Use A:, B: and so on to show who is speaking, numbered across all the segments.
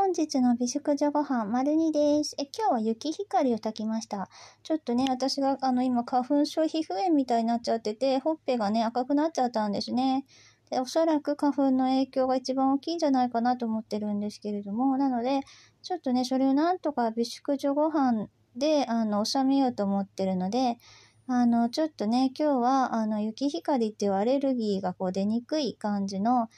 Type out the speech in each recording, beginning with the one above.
A: 本日の美食女ご飯丸2です。え、今日は雪光を炊きました。ちょっとね、私があの今花粉症皮膚炎みたいになっちゃってて、ほっぺがね、赤くなっちゃったんですね。でおそらく花粉の影響が一番大きいんじゃないかなと思ってるんですけれども、なので、ちょっとね、それをなんとか美食女ご飯で、あの、収めようと思ってるので、あの、ちょっとね、今日は、あの、雪光っていうアレルギーがこう出にくい感じの、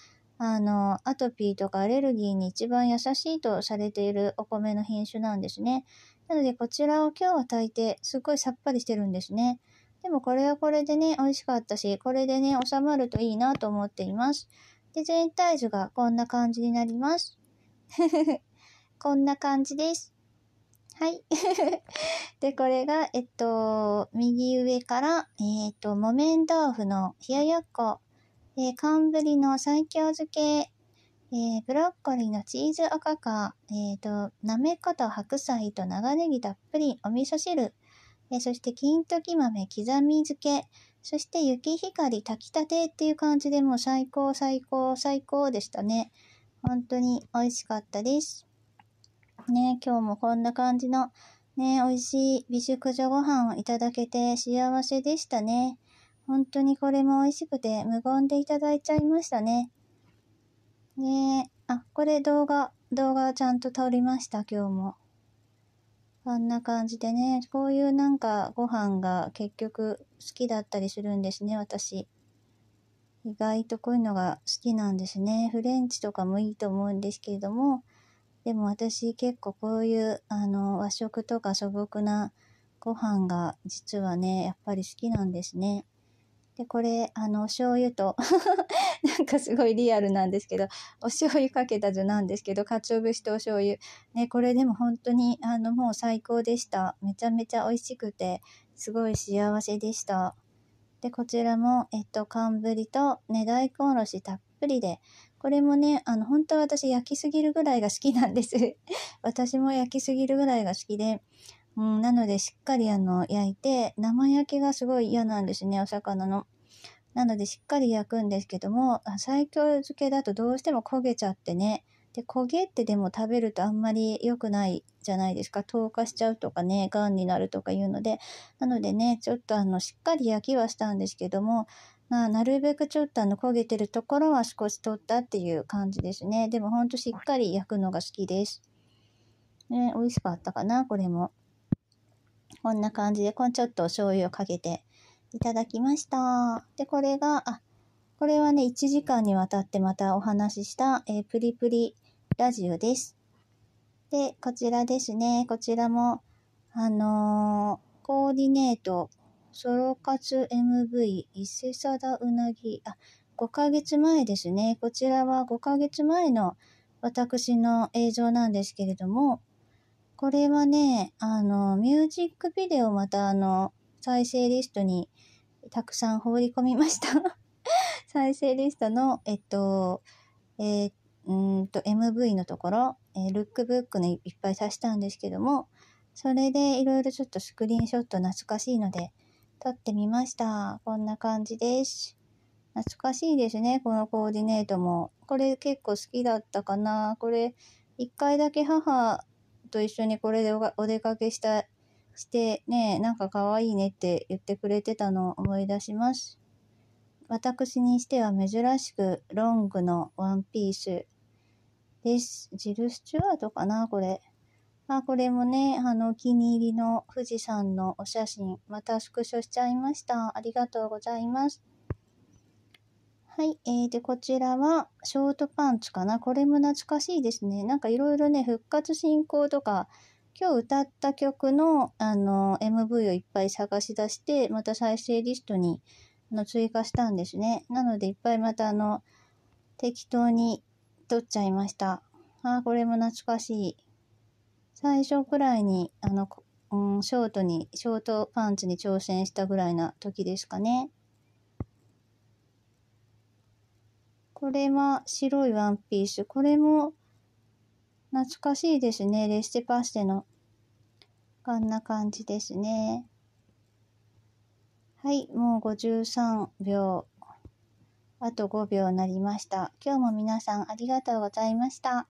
A: あの、アトピーとかアレルギーに一番優しいとされているお米の品種なんですね。なのでこちらを今日は炊いて、すっごいさっぱりしてるんですね。でもこれはこれでね、美味しかったし、これでね、収まるといいなと思っています。で、全体図がこんな感じになります。こんな感じです。はい。で、これが、えっと、右上から、えー、っと、木綿豆腐の冷ややっこ。えー、寒ぶりの西京漬け、えー、ブロッコリーのチーズ赤か、えっ、ー、と、なめこと白菜と長ネギたっぷり、お味噌汁、えー、そして金時豆刻み漬け、そして雪光炊きたてっていう感じでもう最高最高最高でしたね。本当に美味しかったです。ね、今日もこんな感じのね、美味しい美食女ご飯をいただけて幸せでしたね。本当にこれも美味しくて無言でいただいちゃいましたね。ねえ、あ、これ動画、動画ちゃんと撮りました、今日も。こんな感じでね、こういうなんかご飯が結局好きだったりするんですね、私。意外とこういうのが好きなんですね。フレンチとかもいいと思うんですけれども、でも私結構こういうあの和食とか素朴なご飯が実はね、やっぱり好きなんですね。で、これ、あの、お醤油と なんかすごいリアルなんですけど、お醤油かけた図なんですけど、鰹節とお醤油。ね、これでも本当に、あの、もう最高でした。めちゃめちゃ美味しくて、すごい幸せでした。で、こちらも、えっと、寒ぶりと、ね、大根おろしたっぷりで、これもね、あの、本当は私焼きすぎるぐらいが好きなんです 私も焼きすぎるぐらいが好きで、うん、なのでしっかりあの焼いて、生焼けがすごい嫌なんですね、お魚の。なのでしっかり焼くんですけども、西京漬けだとどうしても焦げちゃってね。で、焦げってでも食べるとあんまり良くないじゃないですか。透過しちゃうとかね、癌になるとかいうので。なのでね、ちょっとあの、しっかり焼きはしたんですけども、まあ、なるべくちょっとあの、焦げてるところは少し取ったっていう感じですね。でもほんとしっかり焼くのが好きです。ね、美味しかったかな、これも。こんな感じで、このちょっとお醤油をかけていただきました。で、これが、あ、これはね、1時間にわたってまたお話しした、えー、プリプリラジオです。で、こちらですね。こちらも、あのー、コーディネート、ソロ活 MV、伊勢貞うなぎ、あ、5ヶ月前ですね。こちらは5ヶ月前の私の映像なんですけれども、これはね、あの、ミュージックビデオまたあの、再生リストにたくさん放り込みました 再生リストの、えっと、えー、んと、MV のところ、えー、ルックブックのいっぱい足したんですけども、それでいろいろちょっとスクリーンショット懐かしいので撮ってみました。こんな感じです。懐かしいですね、このコーディネートも。これ結構好きだったかな。これ、一回だけ母と一緒にこれでお出かけしたしてねなんか可愛いねって言ってくれてたのを思い出します私にしては珍しくロングのワンピースですジル・スチュワートかなこれあこれもねあのお気に入りの富士山のお写真またスクショしちゃいましたありがとうございますはい、えー、で、こちらは、ショートパンツかな。これも懐かしいですね。なんかいろいろね、復活進行とか、今日歌った曲の、あの、MV をいっぱい探し出して、また再生リストに、の、追加したんですね。なので、いっぱいまた、あの、適当に撮っちゃいました。ああ、これも懐かしい。最初くらいに、あの、うん、ショートに、ショートパンツに挑戦したぐらいな時ですかね。これは白いワンピース。これも懐かしいですね。レステパステの。こんな感じですね。はい、もう53秒。あと5秒になりました。今日も皆さんありがとうございました。